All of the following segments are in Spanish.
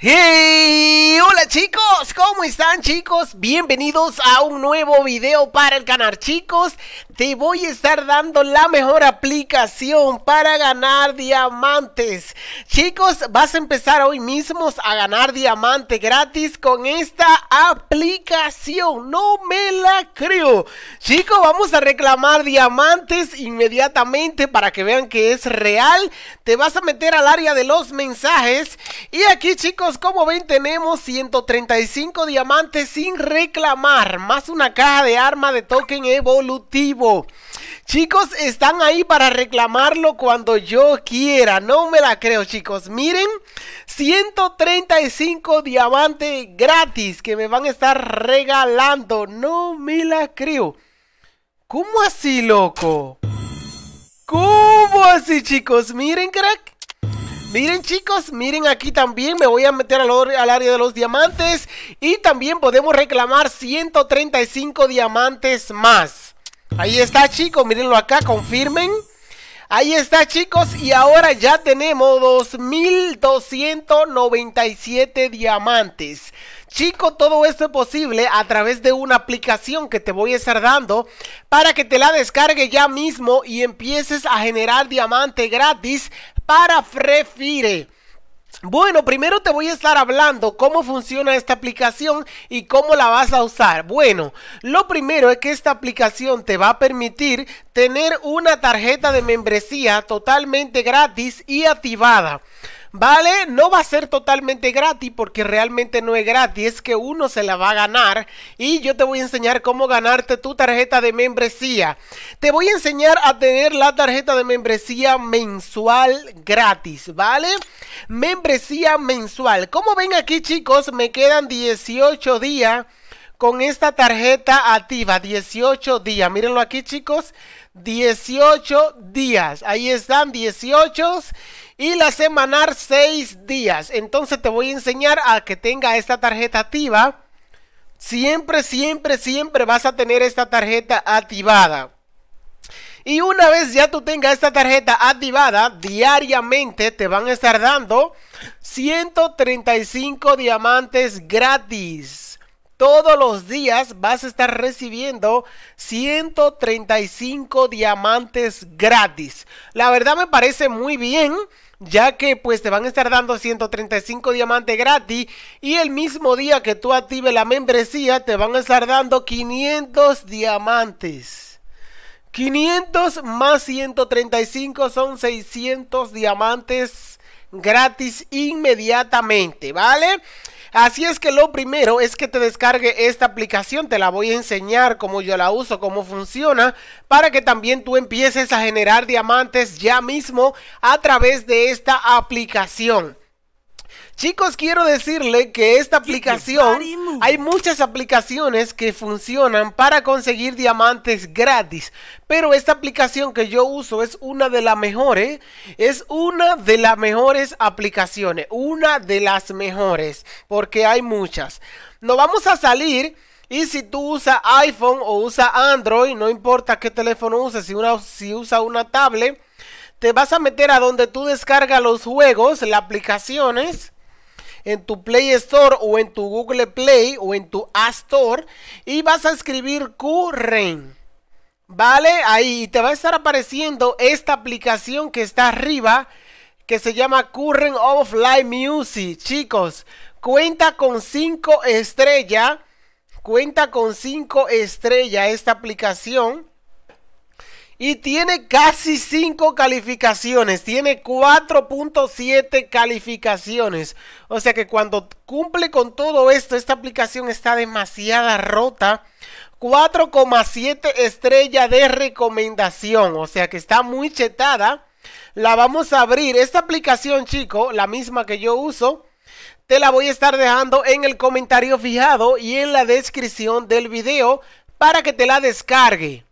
¡Hey! ¡Hola chicos! ¿cómo están chicos? Bienvenidos a un nuevo video para el canal Chicos, te voy a estar dando la mejor aplicación para ganar diamantes Chicos, vas a empezar hoy mismo a ganar diamante gratis con esta aplicación No me la creo Chicos, vamos a reclamar diamantes inmediatamente para que vean que es real Te vas a meter al área de los mensajes Y aquí chicos, como ven tenemos 135 diamantes sin reclamar, más una caja de arma de token evolutivo. Chicos, están ahí para reclamarlo cuando yo quiera. No me la creo, chicos. Miren, 135 diamantes gratis que me van a estar regalando. No me la creo. ¿Cómo así, loco? ¿Cómo así, chicos? Miren, crack. Miren chicos, miren aquí también me voy a meter al, área de los diamantes y también podemos reclamar 135 diamantes más. Ahí está chicos, Mirenlo acá, confirmen. Ahí está chicos y ahora ya tenemos 2297 diamantes. Chico, todo esto es posible a través de una aplicación que te voy a estar dando para que te la descargue ya mismo y empieces a generar diamante gratis para Frefire. Bueno, primero te voy a estar hablando cómo funciona esta aplicación y cómo la vas a usar. Bueno, lo primero es que esta aplicación te va a permitir tener una tarjeta de membresía totalmente gratis y activada. ¿vale? No va a ser totalmente gratis porque realmente no es gratis, es que uno se la va a ganar y yo te voy a enseñar cómo ganarte tu tarjeta de membresía. Te voy a enseñar a tener la tarjeta de membresía mensual gratis, ¿vale? Membresía mensual. Como ven aquí chicos, me quedan 18 días con esta tarjeta activa, 18 días. Mírenlo aquí chicos, 18 días. Ahí están 18 y la semanar 6 días. Entonces te voy a enseñar a que tenga esta tarjeta activa. Siempre, siempre, siempre vas a tener esta tarjeta activada. Y una vez ya tú tengas esta tarjeta activada, diariamente te van a estar dando 135 diamantes gratis. Todos los días vas a estar recibiendo 135 diamantes gratis. La verdad me parece muy bien ya que pues te van a estar dando 135 diamantes gratis y el mismo día que tú actives la membresía te van a estar dando 500 diamantes. 500 más 135 son 600 diamantes gratis inmediatamente, ¿vale? Así es que lo primero es que te descargue esta aplicación, te la voy a enseñar cómo yo la uso, cómo funciona, para que también tú empieces a generar diamantes ya mismo a través de esta aplicación. Chicos, quiero decirle que esta aplicación, hay muchas aplicaciones que funcionan para conseguir diamantes gratis, pero esta aplicación que yo uso es una de las mejores, es una de las mejores aplicaciones, una de las mejores, porque hay muchas. Nos vamos a salir y si tú usas iPhone o usas Android, no importa qué teléfono uses, si, usas si usa una tablet, te vas a meter a donde tú descargas los juegos, las aplicaciones en tu Play Store o en tu Google Play o en tu App Store y vas a escribir Curren, ¿Vale? Ahí te va a estar apareciendo esta aplicación que está arriba que se llama Current of Music. Chicos, cuenta con 5 estrellas. Cuenta con 5 estrellas esta aplicación y tiene casi 5 calificaciones, tiene 4.7 calificaciones. O sea que cuando cumple con todo esto, esta aplicación está demasiada rota. 4,7 estrella de recomendación, o sea que está muy chetada. La vamos a abrir. Esta aplicación, chico, la misma que yo uso, te la voy a estar dejando en el comentario fijado y en la descripción del video para que te la descargue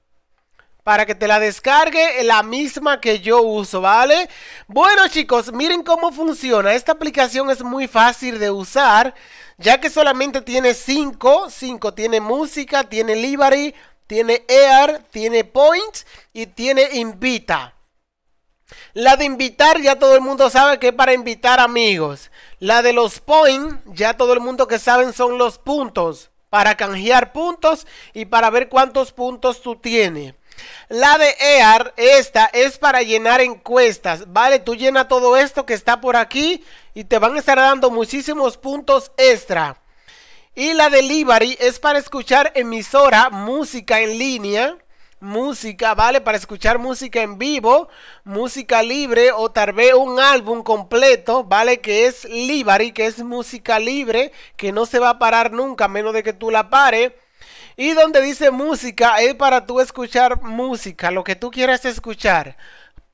para que te la descargue la misma que yo uso, ¿vale? Bueno chicos, miren cómo funciona. Esta aplicación es muy fácil de usar, ya que solamente tiene 5. 5 tiene música, tiene library, tiene air, tiene points y tiene invita. La de invitar ya todo el mundo sabe que es para invitar amigos. La de los points ya todo el mundo que saben son los puntos. Para canjear puntos y para ver cuántos puntos tú tienes. La de EAR, esta es para llenar encuestas, ¿vale? Tú llena todo esto que está por aquí y te van a estar dando muchísimos puntos extra. Y la de Libary es para escuchar emisora, música en línea, música, ¿vale? Para escuchar música en vivo, música libre o tal vez un álbum completo, ¿vale? Que es Libary, que es música libre, que no se va a parar nunca, a menos de que tú la pares. Y donde dice música es para tú escuchar música, lo que tú quieras escuchar.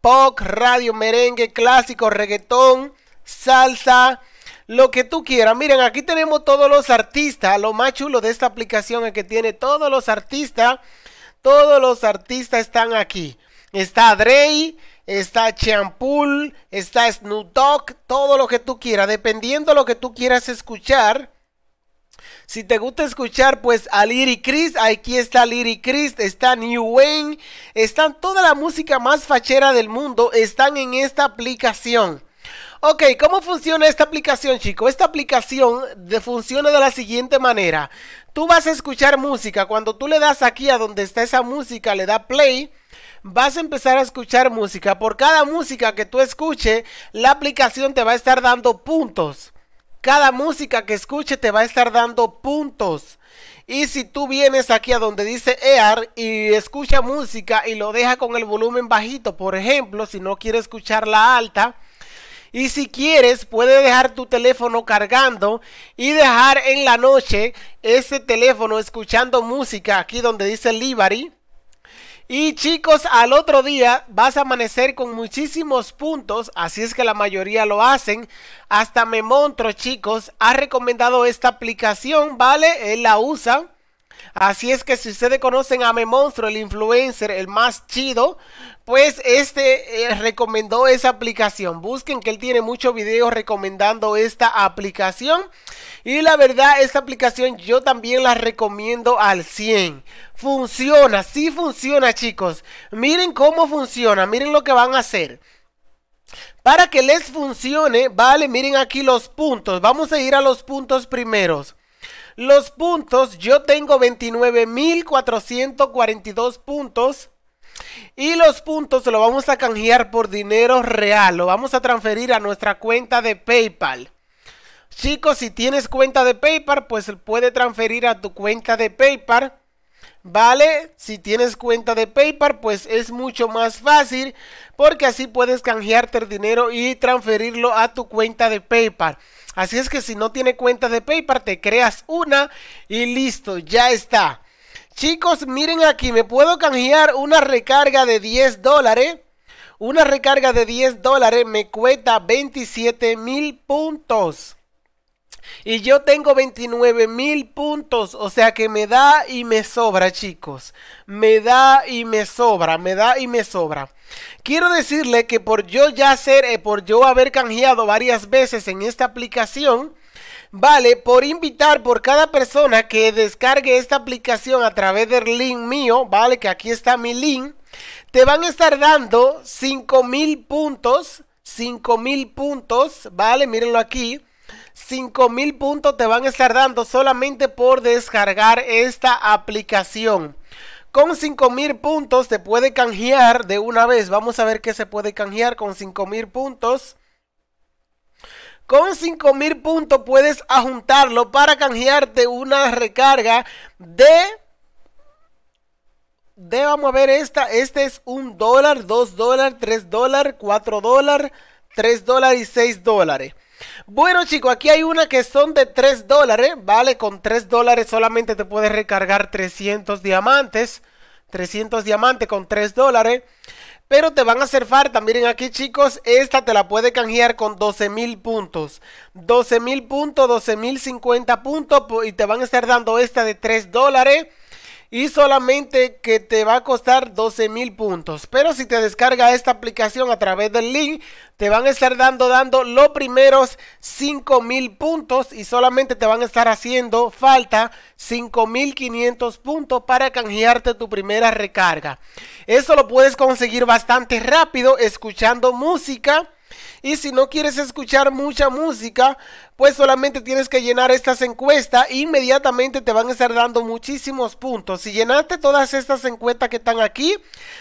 Pop, radio, merengue, clásico, reggaetón, salsa, lo que tú quieras. Miren, aquí tenemos todos los artistas. Lo más chulo de esta aplicación es que tiene todos los artistas. Todos los artistas están aquí. Está Drey, está Champul, está Snoop todo lo que tú quieras. Dependiendo de lo que tú quieras escuchar si te gusta escuchar, pues a Liri Chris, aquí está Liri Chris, está New Wayne, están toda la música más fachera del mundo, están en esta aplicación. Ok, ¿cómo funciona esta aplicación, chicos? Esta aplicación de, funciona de la siguiente manera. Tú vas a escuchar música. Cuando tú le das aquí a donde está esa música, le da play, vas a empezar a escuchar música. Por cada música que tú escuches, la aplicación te va a estar dando puntos. Cada música que escuche te va a estar dando puntos. Y si tú vienes aquí a donde dice EAR y escucha música y lo deja con el volumen bajito, por ejemplo, si no quiere escuchar la alta, y si quieres, puedes dejar tu teléfono cargando y dejar en la noche ese teléfono escuchando música aquí donde dice Libari. Y chicos, al otro día vas a amanecer con muchísimos puntos, así es que la mayoría lo hacen. Hasta me montro, chicos, ha recomendado esta aplicación, ¿vale? Él la usa. Así es que si ustedes conocen a Me Monstruo, el influencer, el más chido, pues este eh, recomendó esa aplicación. Busquen que él tiene muchos videos recomendando esta aplicación. Y la verdad, esta aplicación yo también la recomiendo al 100. Funciona, sí funciona chicos. Miren cómo funciona, miren lo que van a hacer. Para que les funcione, vale, miren aquí los puntos. Vamos a ir a los puntos primeros. Los puntos, yo tengo 29.442 puntos. Y los puntos lo vamos a canjear por dinero real. Lo vamos a transferir a nuestra cuenta de PayPal. Chicos, si tienes cuenta de PayPal, pues puede transferir a tu cuenta de PayPal. ¿Vale? Si tienes cuenta de PayPal, pues es mucho más fácil porque así puedes canjearte el dinero y transferirlo a tu cuenta de PayPal. Así es que si no tiene cuenta de PayPal, te creas una y listo, ya está. Chicos, miren aquí, me puedo canjear una recarga de 10 dólares. Una recarga de 10 dólares me cuesta 27 mil puntos. Y yo tengo 29 mil puntos. O sea que me da y me sobra, chicos. Me da y me sobra. Me da y me sobra. Quiero decirle que por yo ya ser, eh, por yo haber canjeado varias veces en esta aplicación. Vale, por invitar por cada persona que descargue esta aplicación a través del link mío, vale, que aquí está mi link, te van a estar dando 5 mil puntos, 5 mil puntos, vale, mírenlo aquí, 5.000 mil puntos te van a estar dando solamente por descargar esta aplicación. Con 5000 puntos te puede canjear de una vez. Vamos a ver qué se puede canjear con 5000 puntos. Con 5000 puntos puedes ajuntarlo para canjearte una recarga de de vamos a ver esta, este es un dólar, dos dólares, tres dólares, 4 dólares, tres dólares y 6 dólares. Bueno, chicos, aquí hay una que son de 3 dólares, ¿vale? Con 3 dólares solamente te puedes recargar 300 diamantes. 300 diamantes con 3 dólares. Pero te van a hacer falta, miren aquí chicos, esta te la puede canjear con 12 mil puntos. 12 mil puntos, 12 mil 50 puntos y te van a estar dando esta de 3 dólares y solamente que te va a costar 12 mil puntos. Pero si te descarga esta aplicación a través del link, te van a estar dando, dando los primeros 5 mil puntos y solamente te van a estar haciendo falta 5 mil 500 puntos para canjearte tu primera recarga. Eso lo puedes conseguir bastante rápido escuchando música. Y si no quieres escuchar mucha música, pues solamente tienes que llenar estas encuestas. E inmediatamente te van a estar dando muchísimos puntos. Si llenaste todas estas encuestas que están aquí,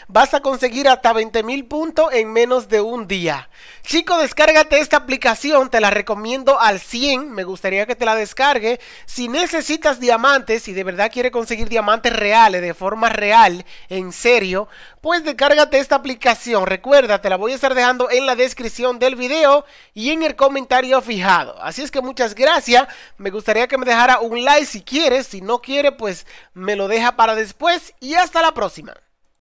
vas a conseguir hasta 20 mil puntos en menos de un día. Chico, descárgate esta aplicación. Te la recomiendo al 100. Me gustaría que te la descargue. Si necesitas diamantes, y de verdad quieres conseguir diamantes reales, de forma real, en serio, pues descárgate esta aplicación. Recuerda, te la voy a estar dejando en la descripción del video y en el comentario fijado. Así es que muchas gracias. Me gustaría que me dejara un like si quieres. Si no quiere, pues me lo deja para después. Y hasta la próxima.